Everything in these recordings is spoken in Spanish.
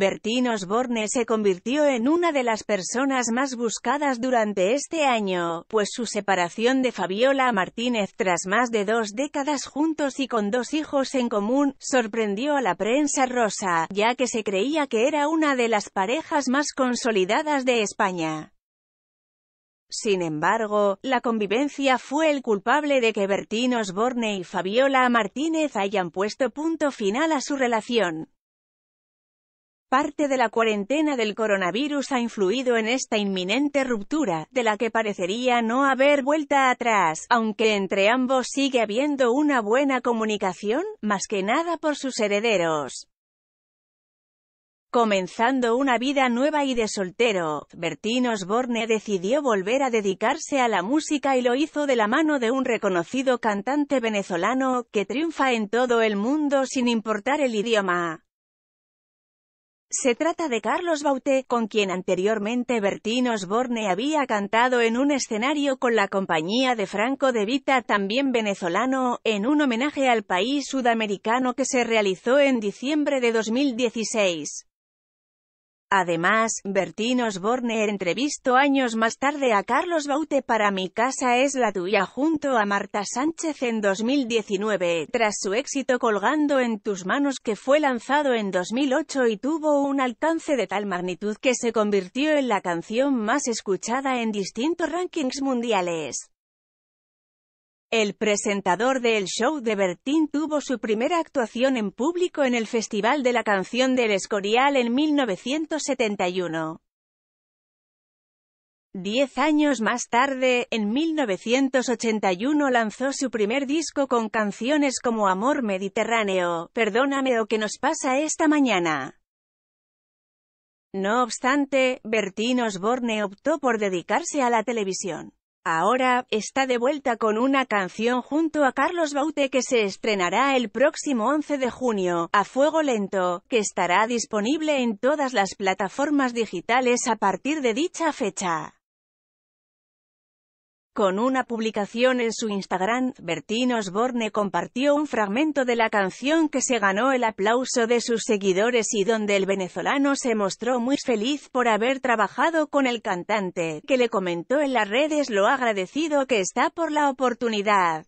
Bertín Osborne se convirtió en una de las personas más buscadas durante este año, pues su separación de Fabiola Martínez tras más de dos décadas juntos y con dos hijos en común, sorprendió a la prensa rosa, ya que se creía que era una de las parejas más consolidadas de España. Sin embargo, la convivencia fue el culpable de que Bertín Osborne y Fabiola Martínez hayan puesto punto final a su relación. Parte de la cuarentena del coronavirus ha influido en esta inminente ruptura, de la que parecería no haber vuelta atrás, aunque entre ambos sigue habiendo una buena comunicación, más que nada por sus herederos. Comenzando una vida nueva y de soltero, Bertín Osborne decidió volver a dedicarse a la música y lo hizo de la mano de un reconocido cantante venezolano, que triunfa en todo el mundo sin importar el idioma. Se trata de Carlos Bauté, con quien anteriormente Bertín Osborne había cantado en un escenario con la compañía de Franco de Vita, también venezolano, en un homenaje al país sudamericano que se realizó en diciembre de 2016. Además, Bertín Osborne entrevistó años más tarde a Carlos Baute para Mi casa es la tuya junto a Marta Sánchez en 2019, tras su éxito Colgando en tus manos que fue lanzado en 2008 y tuvo un alcance de tal magnitud que se convirtió en la canción más escuchada en distintos rankings mundiales. El presentador del show de Bertín tuvo su primera actuación en público en el Festival de la Canción del Escorial en 1971. Diez años más tarde, en 1981 lanzó su primer disco con canciones como Amor Mediterráneo, Perdóname o que nos pasa esta mañana. No obstante, Bertín Osborne optó por dedicarse a la televisión. Ahora, está de vuelta con una canción junto a Carlos Baute que se estrenará el próximo 11 de junio, a fuego lento, que estará disponible en todas las plataformas digitales a partir de dicha fecha. Con una publicación en su Instagram, Bertín Osborne compartió un fragmento de la canción que se ganó el aplauso de sus seguidores y donde el venezolano se mostró muy feliz por haber trabajado con el cantante, que le comentó en las redes lo agradecido que está por la oportunidad.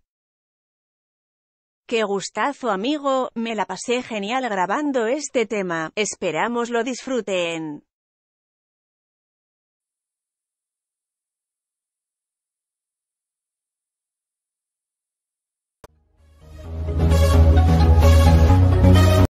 Qué gustazo amigo, me la pasé genial grabando este tema, esperamos lo disfruten.